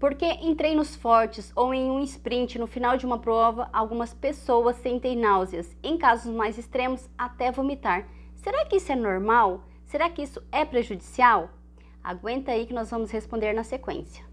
Porque em treinos fortes ou em um sprint no final de uma prova, algumas pessoas sentem náuseas, em casos mais extremos, até vomitar. Será que isso é normal? Será que isso é prejudicial? Aguenta aí que nós vamos responder na sequência.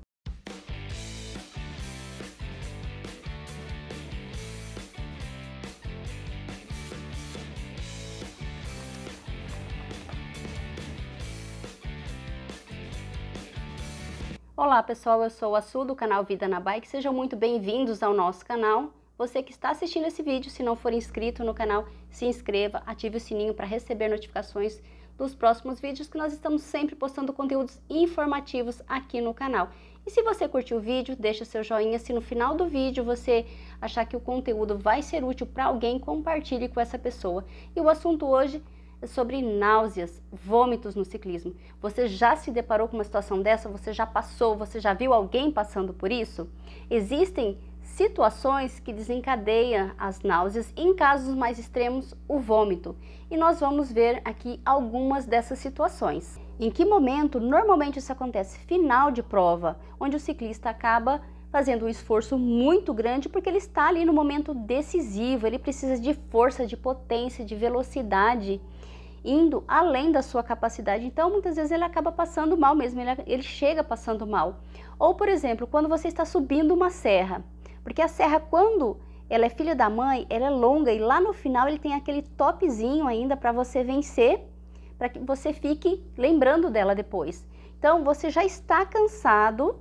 Olá pessoal, eu sou a Su do canal Vida na Bike, sejam muito bem-vindos ao nosso canal. Você que está assistindo esse vídeo, se não for inscrito no canal, se inscreva, ative o sininho para receber notificações dos próximos vídeos que nós estamos sempre postando conteúdos informativos aqui no canal. E se você curtiu o vídeo, deixa seu joinha. Se no final do vídeo você achar que o conteúdo vai ser útil para alguém, compartilhe com essa pessoa. E o assunto hoje é sobre náuseas, vômitos no ciclismo. Você já se deparou com uma situação dessa? Você já passou? Você já viu alguém passando por isso? Existem situações que desencadeiam as náuseas, em casos mais extremos, o vômito. E nós vamos ver aqui algumas dessas situações. Em que momento normalmente isso acontece? Final de prova, onde o ciclista acaba fazendo um esforço muito grande porque ele está ali no momento decisivo, ele precisa de força, de potência, de velocidade, indo além da sua capacidade. Então, muitas vezes ele acaba passando mal mesmo, ele, ele chega passando mal. Ou, por exemplo, quando você está subindo uma serra, porque a serra, quando ela é filha da mãe, ela é longa e lá no final ele tem aquele topzinho ainda para você vencer, para que você fique lembrando dela depois. Então, você já está cansado,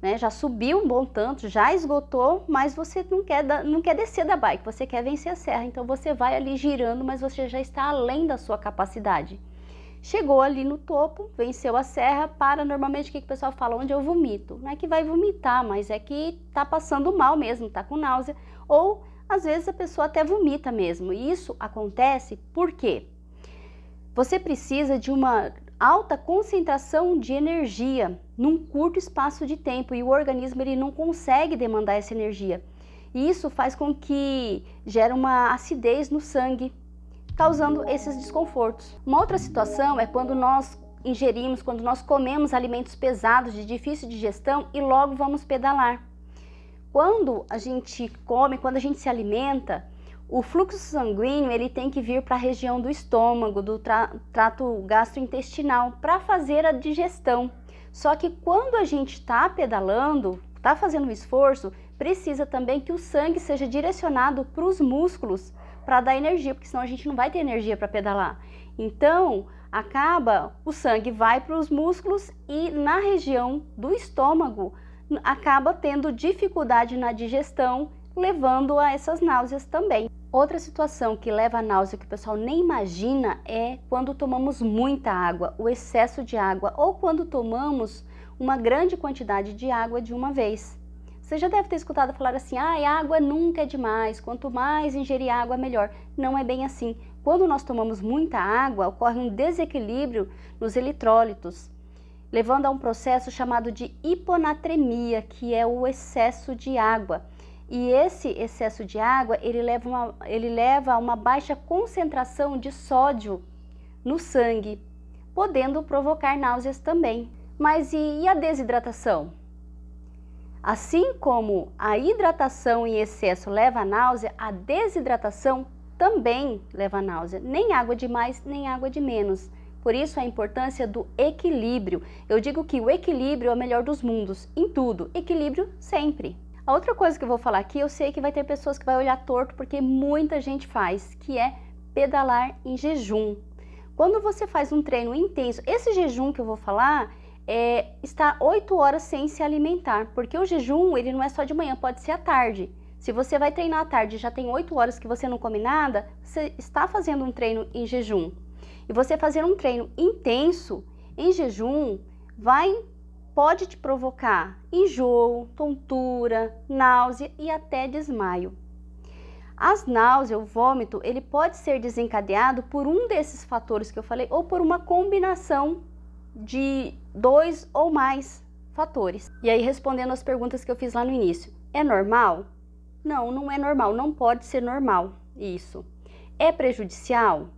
né? Já subiu um bom tanto, já esgotou, mas você não quer, não quer descer da bike, você quer vencer a serra. Então você vai ali girando, mas você já está além da sua capacidade. Chegou ali no topo, venceu a serra, para normalmente o que, que o pessoal fala? Onde eu vomito. Não é que vai vomitar, mas é que tá passando mal mesmo, tá com náusea. Ou às vezes a pessoa até vomita mesmo. E isso acontece por quê? Você precisa de uma alta concentração de energia num curto espaço de tempo e o organismo ele não consegue demandar essa energia. E isso faz com que gere uma acidez no sangue, causando esses desconfortos. Uma outra situação é quando nós ingerimos, quando nós comemos alimentos pesados de difícil digestão e logo vamos pedalar. Quando a gente come, quando a gente se alimenta, o fluxo sanguíneo ele tem que vir para a região do estômago, do tra trato gastrointestinal, para fazer a digestão. Só que quando a gente está pedalando, está fazendo um esforço, precisa também que o sangue seja direcionado para os músculos para dar energia, porque senão a gente não vai ter energia para pedalar. Então, acaba o sangue vai para os músculos e na região do estômago acaba tendo dificuldade na digestão, levando a essas náuseas também. Outra situação que leva a náusea que o pessoal nem imagina é quando tomamos muita água, o excesso de água, ou quando tomamos uma grande quantidade de água de uma vez. Você já deve ter escutado falar assim: ah, água nunca é demais, quanto mais ingerir água, melhor. Não é bem assim. Quando nós tomamos muita água, ocorre um desequilíbrio nos eletrólitos, levando a um processo chamado de hiponatremia, que é o excesso de água. E esse excesso de água, ele leva, uma, ele leva a uma baixa concentração de sódio no sangue, podendo provocar náuseas também. Mas e, e a desidratação? Assim como a hidratação em excesso leva a náusea, a desidratação também leva a náusea. Nem água de mais, nem água de menos. Por isso a importância do equilíbrio. Eu digo que o equilíbrio é o melhor dos mundos, em tudo. Equilíbrio sempre. A outra coisa que eu vou falar aqui, eu sei que vai ter pessoas que vai olhar torto porque muita gente faz, que é pedalar em jejum. Quando você faz um treino intenso, esse jejum que eu vou falar é estar 8 horas sem se alimentar, porque o jejum ele não é só de manhã, pode ser à tarde. Se você vai treinar à tarde e já tem 8 horas que você não come nada, você está fazendo um treino em jejum. E você fazer um treino intenso em jejum vai pode te provocar enjoo, tontura, náusea e até desmaio. As náuseas, o vômito, ele pode ser desencadeado por um desses fatores que eu falei ou por uma combinação de dois ou mais fatores. E aí respondendo as perguntas que eu fiz lá no início, é normal? Não, não é normal, não pode ser normal isso. É prejudicial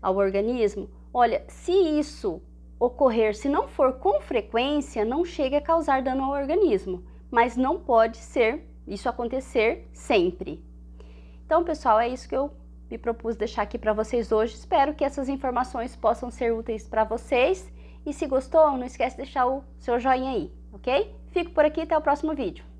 ao organismo? Olha, se isso ocorrer, se não for com frequência, não chega a causar dano ao organismo, mas não pode ser isso acontecer sempre. Então, pessoal, é isso que eu me propus deixar aqui para vocês hoje. Espero que essas informações possam ser úteis para vocês. E se gostou, não esquece de deixar o seu joinha aí, ok? Fico por aqui, até o próximo vídeo.